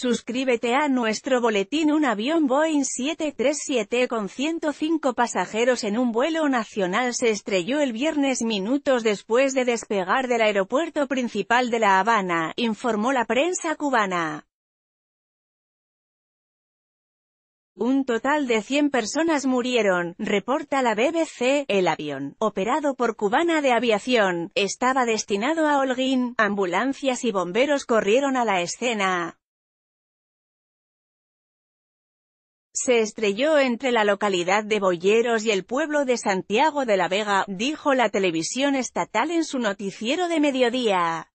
Suscríbete a nuestro boletín Un avión Boeing 737 con 105 pasajeros en un vuelo nacional se estrelló el viernes minutos después de despegar del aeropuerto principal de La Habana, informó la prensa cubana. Un total de 100 personas murieron, reporta la BBC. El avión, operado por Cubana de Aviación, estaba destinado a Holguín. Ambulancias y bomberos corrieron a la escena. se estrelló entre la localidad de Boyeros y el pueblo de Santiago de la Vega, dijo la televisión estatal en su noticiero de mediodía.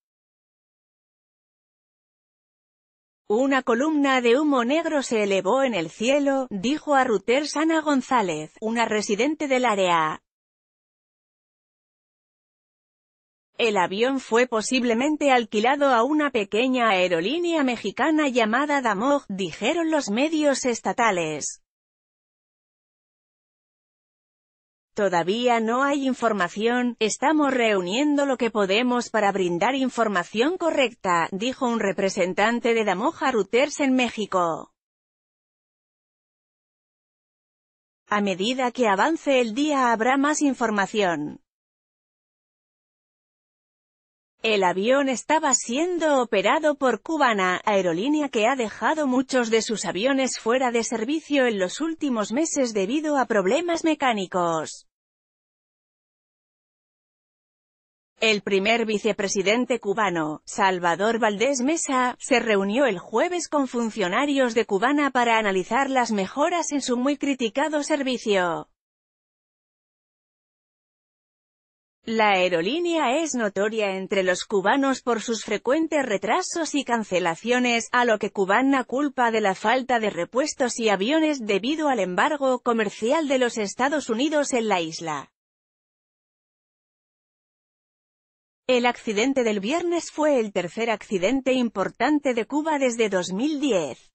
Una columna de humo negro se elevó en el cielo, dijo a Ruter Sana González, una residente del área. El avión fue posiblemente alquilado a una pequeña aerolínea mexicana llamada Damog, dijeron los medios estatales. Todavía no hay información, estamos reuniendo lo que podemos para brindar información correcta, dijo un representante de a Reuters en México. A medida que avance el día habrá más información. El avión estaba siendo operado por Cubana, aerolínea que ha dejado muchos de sus aviones fuera de servicio en los últimos meses debido a problemas mecánicos. El primer vicepresidente cubano, Salvador Valdés Mesa, se reunió el jueves con funcionarios de Cubana para analizar las mejoras en su muy criticado servicio. La aerolínea es notoria entre los cubanos por sus frecuentes retrasos y cancelaciones, a lo que Cubana culpa de la falta de repuestos y aviones debido al embargo comercial de los Estados Unidos en la isla. El accidente del viernes fue el tercer accidente importante de Cuba desde 2010.